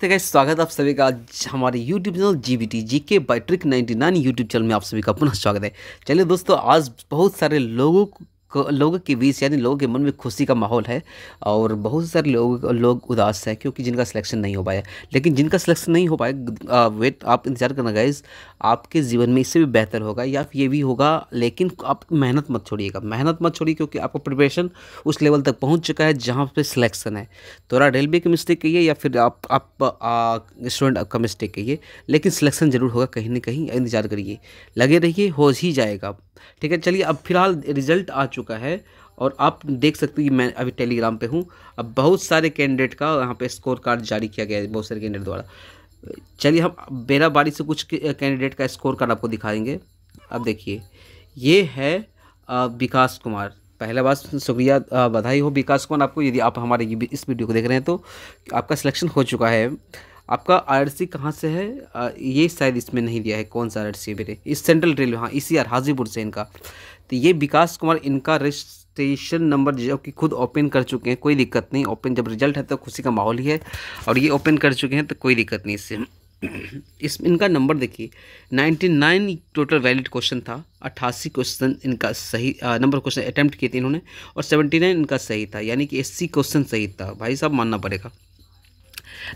तो गाइस स्वागत आप सभी का हमारे YouTube channel G B T G के by trick ninety nine YouTube channel में आप सभी का पुनः स्वागत है चलिए दोस्तों आज बहुत सारे लोगों लोगों के बीच यानी लोगों के मन में खुशी का माहौल है और बहुत सारे लोग लोग उदास हैं क्योंकि जिनका सिलेक्शन नहीं हो पाया लेकिन जिनका सिलेक्शन नहीं हो पाया वेट आप इंतज़ार करना गाइज आपके जीवन में इससे भी बेहतर होगा या ये भी होगा लेकिन आप मेहनत मत छोड़िएगा मेहनत मत छोड़िए क्योंकि आपका प्रिपरेशन उस लेवल तक पहुँच चुका है जहाँ पर सिलेक्शन है थोड़ा रेलवे की मिस्टेक कहिए या फिर आप आप स्टूडेंट का मिस्टेक कहिए लेकिन सिलेक्शन ज़रूर होगा कहीं ना कहीं इंतज़ार करिए लगे रहिए हो ही जाएगा ठीक है चलिए अब फिलहाल रिजल्ट आ चुका है और आप देख सकते हैं कि मैं अभी टेलीग्राम पे हूँ अब बहुत सारे कैंडिडेट का यहाँ पे स्कोर कार्ड जारी किया गया है बहुत सारे कैंडिडेट द्वारा चलिए हम बेरा बारी से कुछ कैंडिडेट का स्कोर कार्ड आपको दिखाएंगे अब देखिए ये है विकास कुमार पहला बात शुक्रिया बधाई हो विकास कुमार आपको यदि आप हमारे इस वीडियो को देख रहे हैं तो आपका सिलेक्शन हो चुका है आपका आरसी कहाँ से है आ, ये शायद इसमें नहीं दिया है कौन सा आरसी है मेरे इस सेंट्रल रेलवे हाँ इसी आर हाजीपुर से इनका तो ये विकास कुमार इनका रजिस्ट्रेशन नंबर जो कि खुद ओपन कर चुके हैं कोई दिक्कत नहीं ओपन जब रिजल्ट है तो खुशी का माहौल ही है और ये ओपन कर चुके हैं तो कोई दिक्कत नहीं इससे इस इनका नंबर देखिए नाइन टोटल वैलिड क्वेश्चन था अट्ठासी क्वेश्चन इनका सही नंबर क्वेश्चन अटैम्प्ट किए थे इन्होंने और नाइन इनका सही था यानी कि एस क्वेश्चन सही था भाई साहब मानना पड़ेगा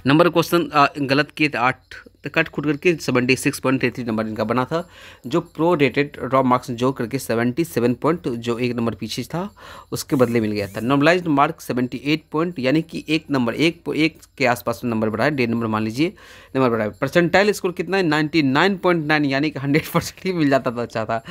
नंबर क्वेश्चन गलत किए थे आठ तो कट खुट करके seventy six point three three number इनका बना था जो प्रो रेटेड ड्रॉ मार्क्स जो करके सेवेंटी सेवन पॉइंट जो एक नंबर पीछे था उसके बदले मिल गया था normalise mark seventy eight point यानी कि एक नंबर एक एक के आसपास में नंबर बढ़ाए डेढ़ नंबर मान लीजिए नंबर बढ़ाए परसेंटाइल स्कोर कितना है नाइन्टी नाइन पॉइंट नाइन यानी कि हंड्रेड परसेंट ही मिल जाता था अच्छा था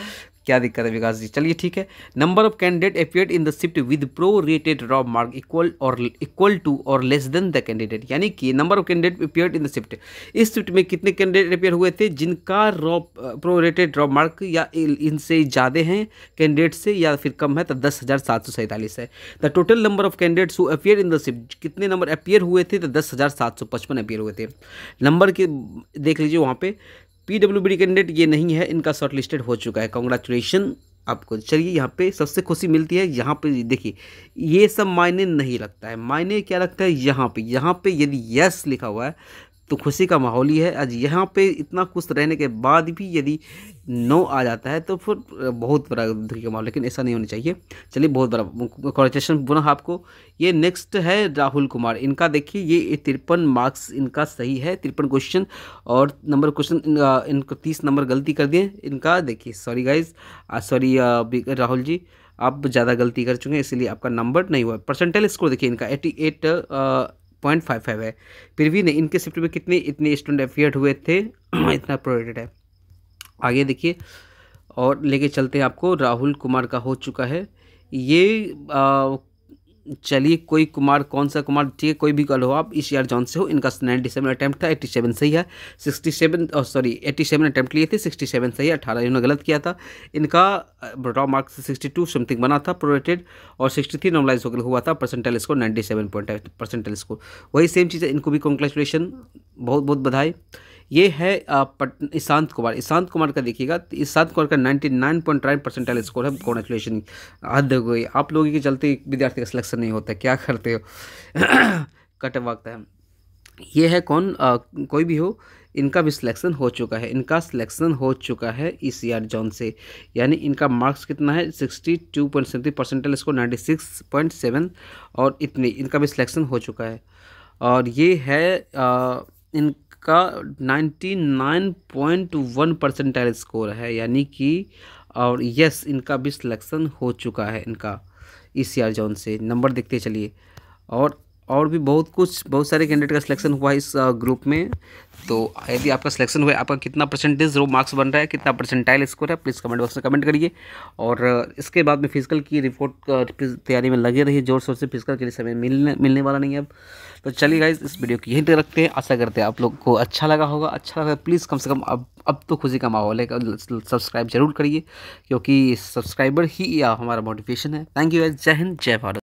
क्या दिक्कत है विकास जी चलिए ठीक है number of candidate appeared in the shift with prorated raw mark equal और इक्वल टू और लेस देन द कैंडिडेट यानी कि number of candidate appeared in the shift इस शिफ्ट में कितने कैंडिडेट अपियर हुए थे जिनका raw prorated raw mark या इनसे ज़्यादा हैं कैंडिडेट से या फिर कम है तो दस हज़ार सात सौ सैंतालीस है the total number of candidates who appear in the shift कितने नंबर अपियर हुए थे तो दस हज़ार सात सौ पचपन अपियर हुए थे नंबर के देख लीजिए वहाँ पे पीडब्ल्यू कैंडिडेट ये नहीं है इनका शॉर्टलिस्टेड हो चुका है कॉन्ग्रेचुलेशन आपको चलिए यहाँ पे सबसे खुशी मिलती है यहाँ पे देखिए ये सब मायने नहीं लगता है मायने क्या लगता है यहाँ पे यहाँ पे यदि यस लिखा हुआ है तो खुशी का माहौल ही है आज यहाँ पे इतना खुश रहने के बाद भी यदि नो आ जाता है तो फिर बहुत बड़ा दुखी का माहौल लेकिन ऐसा नहीं होना चाहिए चलिए बहुत बड़ा कॉन्ग्रेचुलेसन पुनः आपको ये नेक्स्ट है राहुल कुमार इनका देखिए ये तिरपन मार्क्स इनका सही है तिरपन क्वेश्चन और नंबर क्वेश्चन इनको तीस नंबर गलती कर दिए इनका देखिए sorry guys sorry Rahul ji आप ज़्यादा गलती कर चुके हैं इसलिए आपका नंबर नहीं हुआ परसेंटेज स्कोर देखिए इनका eighty eight point five five है फिर भी नहीं इनके शिफ्ट में कितने इतने स्टूडेंट एफियड हुए थे इतना प्रोडेड है आगे देखिए और लेके चलते हैं आपको राहुल कुमार का हो चुका है ये आ, चलिए कोई कुमार कौन सा कुमार ठीक है कोई भी कल हो आप इस ईयर जॉन से हो इनका नाइन्टी सेवन अटैम्प्ट था एट्टी सेवन सही है sixty seven sorry eighty seven attempt लिए थे सिक्सटी सेवन सही है अठारह इन्होंने गलत किया था इनका raw marks sixty two something बना था प्रोरेटेड और सिक्सटी थ्री नॉर्मलाइज होकर हुआ था percentile score ninety seven point five percentile score वही सेम चीज़ है इनको भी कॉन्ग्रेचुलेशन बहुत बहुत बधाई ये है ईशांत कुमार ईशांत कुमार का देखिएगा तो ईशांत कुमार का ninety nine point nine percentile score है कॉन्ग्रेचुलेशन हद गई आप लोगों के चलते विद्यार्थी का सिलेक्शन नहीं होता क्या करते हो कट वक्त है ये है कौन आ, कोई भी हो इनका भी सिलेक्शन हो चुका है इनका सिलेक्शन हो चुका है ई सी आर जॉन से यानी इनका मार्क्स कितना है sixty two point seventy percentage इसको नाइन्टी सिक्स पॉइंट सेवन और इतनी इनका भी सिलेक्शन हो चुका है और ये है आ, इन का 99.1 परसेंटाइल स्कोर है यानी कि और यस इनका भी सिलेक्शन हो चुका है इनका ई सी आर जोन से नंबर देखते चलिए और और भी बहुत कुछ बहुत सारे कैंडिडेट का सिलेक्शन हुआ इस ग्रुप में तो यदि आपका सिलेक्शन हुआ आपका कितना परसेंटेज रो मार्क्स बन रहा है कितना परसेंटाइल स्कोर है प्लीज़ कमेंट बॉक्स में कमेंट करिए और इसके बाद में फिजिकल की रिपोर्ट तैयारी में लगे रहिए जोर शोर से फिजिकल के लिए समय मिलने मिलने वाला नहीं है अब तो चलिए गाइज इस वीडियो की यहीं तक रखते हैं आशा करते हैं आप लोग को अच्छा लगा होगा अच्छा लगा प्लीज़ कम से कम अब अब तो खुशी का माहौल है सब्सक्राइब जरूर करिए क्योंकि सब्सक्राइबर ही हमारा मोटिवेशन है थैंक यू गाइज जय हिंद जय भारत